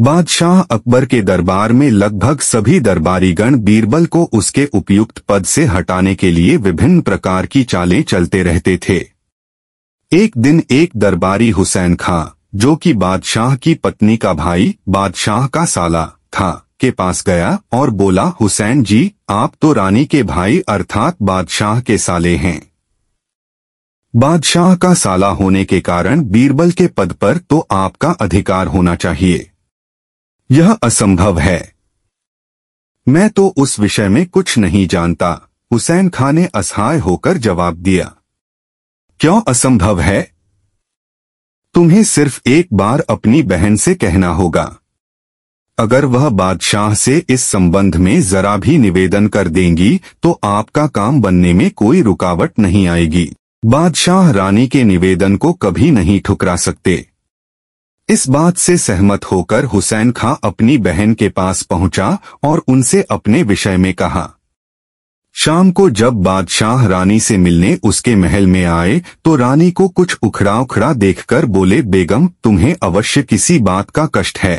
बादशाह अकबर के दरबार में लगभग सभी दरबारीगण बीरबल को उसके उपयुक्त पद से हटाने के लिए विभिन्न प्रकार की चालें चलते रहते थे एक दिन एक दरबारी हुसैन खां जो कि बादशाह की पत्नी का भाई बादशाह का साला था के पास गया और बोला हुसैन जी आप तो रानी के भाई अर्थात बादशाह के साले हैं बादशाह का साला होने के कारण बीरबल के पद पर तो आपका अधिकार होना चाहिए यह असंभव है मैं तो उस विषय में कुछ नहीं जानता हुसैन खान ने असहाय होकर जवाब दिया क्यों असंभव है तुम्हें सिर्फ एक बार अपनी बहन से कहना होगा अगर वह बादशाह से इस संबंध में जरा भी निवेदन कर देंगी तो आपका काम बनने में कोई रुकावट नहीं आएगी बादशाह रानी के निवेदन को कभी नहीं ठुकरा सकते इस बात से सहमत होकर हुसैन खां अपनी बहन के पास पहुंचा और उनसे अपने विषय में कहा शाम को जब बादशाह रानी से मिलने उसके महल में आए तो रानी को कुछ उखड़ा उखड़ा देखकर बोले बेगम तुम्हें अवश्य किसी बात का कष्ट है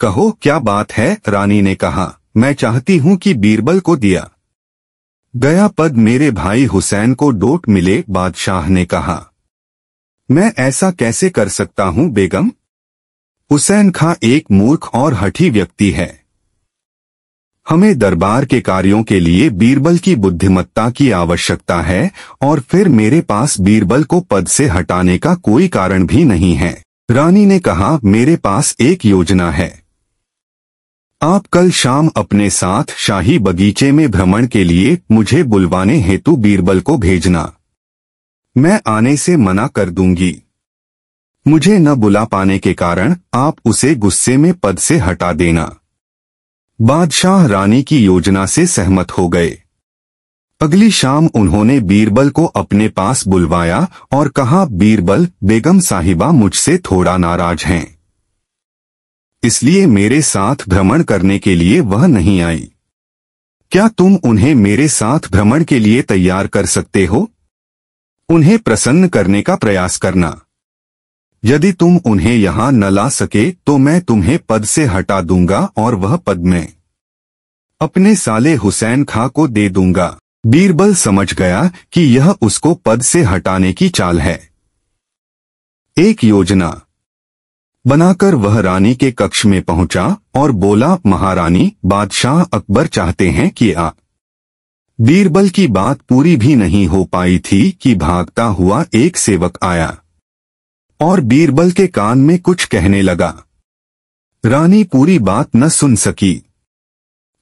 कहो क्या बात है रानी ने कहा मैं चाहती हूं कि बीरबल को दिया गया पद मेरे भाई हुसैन को डोट मिले बादशाह ने कहा मैं ऐसा कैसे कर सकता हूं बेगम हुसैन खां एक मूर्ख और हठी व्यक्ति है हमें दरबार के कार्यों के लिए बीरबल की बुद्धिमत्ता की आवश्यकता है और फिर मेरे पास बीरबल को पद से हटाने का कोई कारण भी नहीं है रानी ने कहा मेरे पास एक योजना है आप कल शाम अपने साथ शाही बगीचे में भ्रमण के लिए मुझे बुलवाने हेतु बीरबल को भेजना मैं आने से मना कर दूंगी मुझे न बुला पाने के कारण आप उसे गुस्से में पद से हटा देना बादशाह रानी की योजना से सहमत हो गए अगली शाम उन्होंने बीरबल को अपने पास बुलवाया और कहा बीरबल बेगम साहिबा मुझसे थोड़ा नाराज हैं इसलिए मेरे साथ भ्रमण करने के लिए वह नहीं आई क्या तुम उन्हें मेरे साथ भ्रमण के लिए तैयार कर सकते हो उन्हें प्रसन्न करने का प्रयास करना यदि तुम उन्हें यहां न ला सके तो मैं तुम्हें पद से हटा दूंगा और वह पद में अपने साले हुसैन खां को दे दूंगा बीरबल समझ गया कि यह उसको पद से हटाने की चाल है एक योजना बनाकर वह रानी के कक्ष में पहुंचा और बोला महारानी बादशाह अकबर चाहते हैं कि आप बीरबल की बात पूरी भी नहीं हो पाई थी कि भागता हुआ एक सेवक आया और बीरबल के कान में कुछ कहने लगा रानी पूरी बात न सुन सकी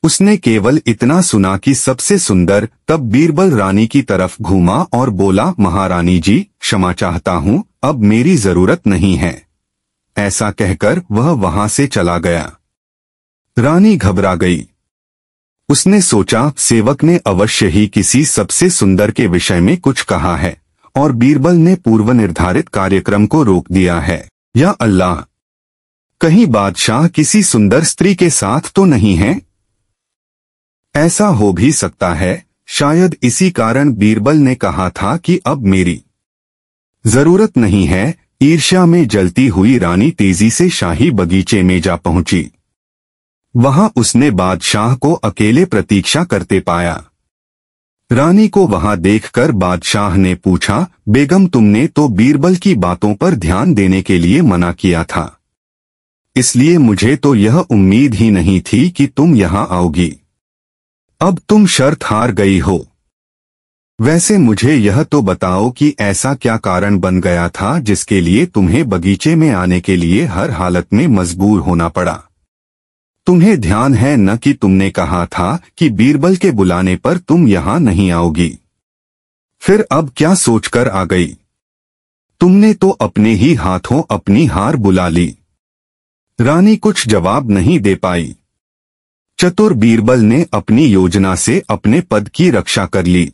उसने केवल इतना सुना कि सबसे सुंदर तब बीरबल रानी की तरफ घूमा और बोला महारानी जी क्षमा चाहता हूं अब मेरी जरूरत नहीं है ऐसा कहकर वह वहां से चला गया रानी घबरा गई उसने सोचा सेवक ने अवश्य ही किसी सबसे सुंदर के विषय में कुछ कहा है और बीरबल ने पूर्व निर्धारित कार्यक्रम को रोक दिया है या अल्लाह कहीं बादशाह किसी सुंदर स्त्री के साथ तो नहीं है ऐसा हो भी सकता है शायद इसी कारण बीरबल ने कहा था कि अब मेरी जरूरत नहीं है ईर्ष्या में जलती हुई रानी तेजी से शाही बगीचे में जा पहुंची वहां उसने बादशाह को अकेले प्रतीक्षा करते पाया रानी को वहां देखकर बादशाह ने पूछा बेगम तुमने तो बीरबल की बातों पर ध्यान देने के लिए मना किया था इसलिए मुझे तो यह उम्मीद ही नहीं थी कि तुम यहां आओगी अब तुम शर्त हार गई हो वैसे मुझे यह तो बताओ कि ऐसा क्या कारण बन गया था जिसके लिए तुम्हें बगीचे में आने के लिए हर हालत में मजबूर होना पड़ा तुम्हें ध्यान है न कि तुमने कहा था कि बीरबल के बुलाने पर तुम यहां नहीं आओगी फिर अब क्या सोचकर आ गई तुमने तो अपने ही हाथों अपनी हार बुला ली रानी कुछ जवाब नहीं दे पाई चतुर बीरबल ने अपनी योजना से अपने पद की रक्षा कर ली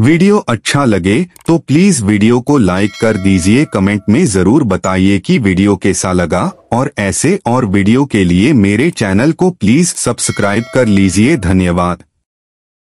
वीडियो अच्छा लगे तो प्लीज वीडियो को लाइक कर दीजिए कमेंट में जरूर बताइए कि वीडियो कैसा लगा और ऐसे और वीडियो के लिए मेरे चैनल को प्लीज सब्सक्राइब कर लीजिए धन्यवाद